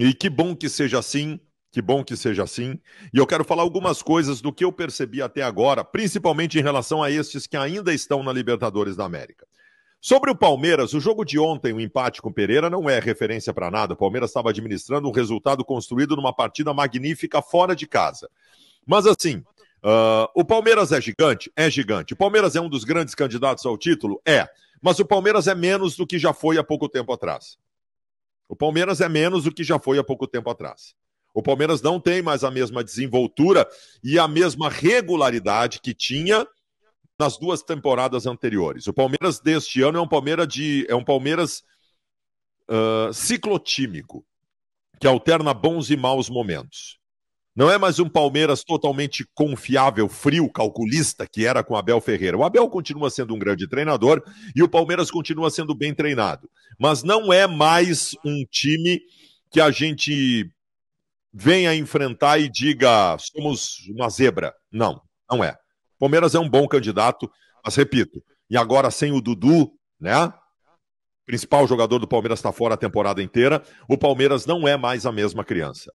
E que bom que seja assim, que bom que seja assim. E eu quero falar algumas coisas do que eu percebi até agora, principalmente em relação a estes que ainda estão na Libertadores da América. Sobre o Palmeiras, o jogo de ontem, o empate com o Pereira, não é referência para nada. O Palmeiras estava administrando um resultado construído numa partida magnífica fora de casa. Mas assim, uh, o Palmeiras é gigante? É gigante. O Palmeiras é um dos grandes candidatos ao título? É. Mas o Palmeiras é menos do que já foi há pouco tempo atrás. O Palmeiras é menos do que já foi há pouco tempo atrás. O Palmeiras não tem mais a mesma desenvoltura e a mesma regularidade que tinha nas duas temporadas anteriores. O Palmeiras deste ano é um Palmeiras de é um Palmeiras uh, ciclotímico que alterna bons e maus momentos. Não é mais um Palmeiras totalmente confiável, frio, calculista que era com Abel Ferreira. O Abel continua sendo um grande treinador e o Palmeiras continua sendo bem treinado. Mas não é mais um time que a gente venha enfrentar e diga somos uma zebra. Não, não é. O Palmeiras é um bom candidato, mas repito, e agora sem o Dudu, né? principal jogador do Palmeiras está fora a temporada inteira, o Palmeiras não é mais a mesma criança.